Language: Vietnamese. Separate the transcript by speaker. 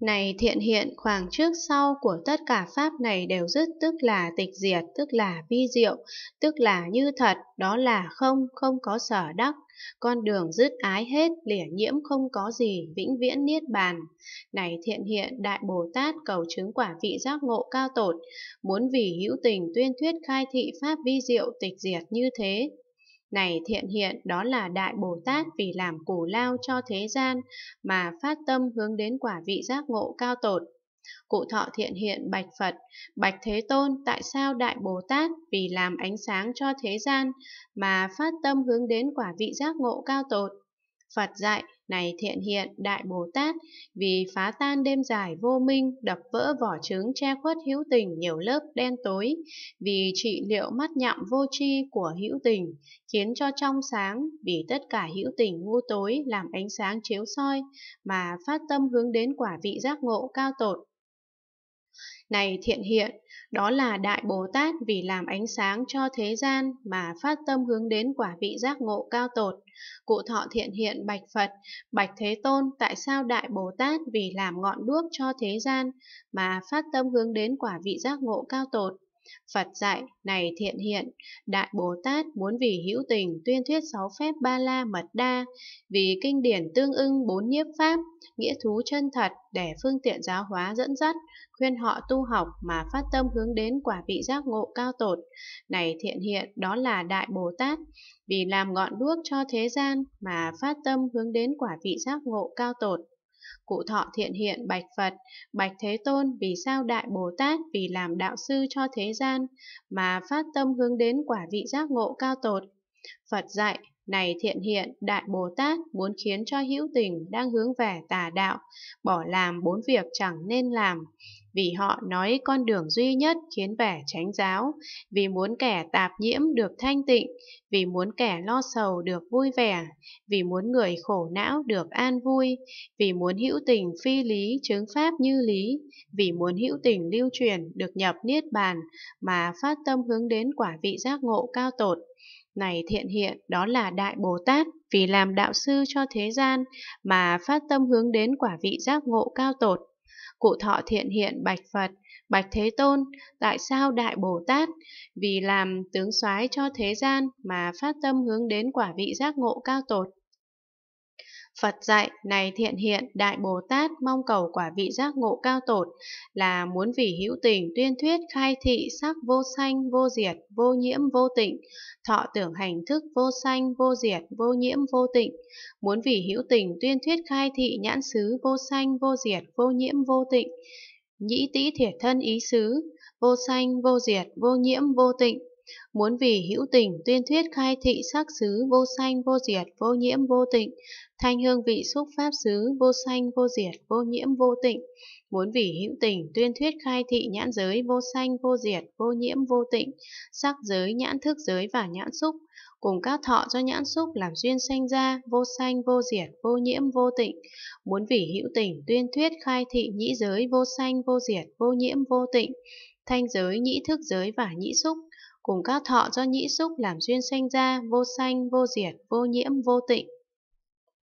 Speaker 1: Này thiện hiện khoảng trước sau của tất cả pháp này đều dứt tức là tịch diệt, tức là vi diệu, tức là như thật, đó là không, không có sở đắc. Con đường dứt ái hết, lỉa nhiễm không có gì, vĩnh viễn niết bàn. Này thiện hiện Đại Bồ Tát cầu chứng quả vị giác ngộ cao tột, muốn vì hữu tình tuyên thuyết khai thị pháp vi diệu tịch diệt như thế, này thiện hiện đó là Đại Bồ Tát vì làm củ lao cho thế gian mà phát tâm hướng đến quả vị giác ngộ cao tột. Cụ thọ thiện hiện bạch Phật, bạch Thế Tôn tại sao Đại Bồ Tát vì làm ánh sáng cho thế gian mà phát tâm hướng đến quả vị giác ngộ cao tột. Phật dạy, này thiện hiện đại bồ tát vì phá tan đêm dài vô minh đập vỡ vỏ trứng che khuất hữu tình nhiều lớp đen tối vì trị liệu mắt nhậm vô tri của hữu tình khiến cho trong sáng vì tất cả hữu tình ngu tối làm ánh sáng chiếu soi mà phát tâm hướng đến quả vị giác ngộ cao tột này thiện hiện, đó là Đại Bồ Tát vì làm ánh sáng cho thế gian mà phát tâm hướng đến quả vị giác ngộ cao tột. Cụ thọ thiện hiện bạch Phật, bạch Thế Tôn tại sao Đại Bồ Tát vì làm ngọn đuốc cho thế gian mà phát tâm hướng đến quả vị giác ngộ cao tột. Phật dạy, này thiện hiện, Đại Bồ Tát muốn vì hữu tình tuyên thuyết sáu phép ba la mật đa, vì kinh điển tương ưng bốn nhiếp pháp, nghĩa thú chân thật để phương tiện giáo hóa dẫn dắt, khuyên họ tu học mà phát tâm hướng đến quả vị giác ngộ cao tột. Này thiện hiện, đó là Đại Bồ Tát, vì làm ngọn đuốc cho thế gian mà phát tâm hướng đến quả vị giác ngộ cao tột cụ thọ thiện hiện bạch Phật, bạch Thế Tôn vì sao Đại Bồ Tát vì làm đạo sư cho thế gian, mà phát tâm hướng đến quả vị giác ngộ cao tột, Phật dạy, này thiện hiện, Đại Bồ Tát muốn khiến cho hữu tình đang hướng về tà đạo, bỏ làm bốn việc chẳng nên làm, vì họ nói con đường duy nhất khiến vẻ tránh giáo, vì muốn kẻ tạp nhiễm được thanh tịnh, vì muốn kẻ lo sầu được vui vẻ, vì muốn người khổ não được an vui, vì muốn hữu tình phi lý chứng pháp như lý, vì muốn hữu tình lưu truyền được nhập niết bàn mà phát tâm hướng đến quả vị giác ngộ cao tột. Này thiện hiện, đó là Đại Bồ Tát, vì làm đạo sư cho thế gian mà phát tâm hướng đến quả vị giác ngộ cao tột. Cụ thọ thiện hiện bạch Phật, bạch Thế Tôn, tại sao Đại Bồ Tát? Vì làm tướng soái cho thế gian mà phát tâm hướng đến quả vị giác ngộ cao tột. Phật dạy này thiện hiện Đại Bồ Tát mong cầu quả vị giác ngộ cao tột là muốn vì hữu tình tuyên thuyết khai thị sắc vô sanh, vô diệt, vô nhiễm, vô tịnh, thọ tưởng hành thức vô sanh, vô diệt, vô nhiễm, vô tịnh, muốn vì hữu tình tuyên thuyết khai thị nhãn xứ vô sanh, vô diệt, vô nhiễm, vô tịnh, nhĩ tĩ thiệt thân ý xứ, vô sanh, vô diệt, vô nhiễm, vô tịnh, Muốn vì hữu tình tuyên thuyết khai thị sắc xứ vô sanh vô diệt vô nhiễm vô tịnh, thanh hương vị xúc pháp xứ vô sanh vô diệt vô nhiễm vô tịnh. Muốn vì hữu tình tuyên thuyết khai thị nhãn giới vô sanh vô diệt vô nhiễm vô tịnh, sắc giới nhãn thức giới và nhãn xúc cùng các thọ do nhãn xúc làm duyên sanh ra, vô sanh, vô diệt, vô nhiễm, vô tịnh. Muốn vì hữu tình, tuyên thuyết khai thị nhĩ giới, vô sanh, vô diệt, vô nhiễm, vô tịnh. Thanh giới, nhĩ thức giới và nhĩ xúc, cùng các thọ do nhĩ xúc làm duyên sanh ra vô sanh vô diệt vô nhiễm vô tịnh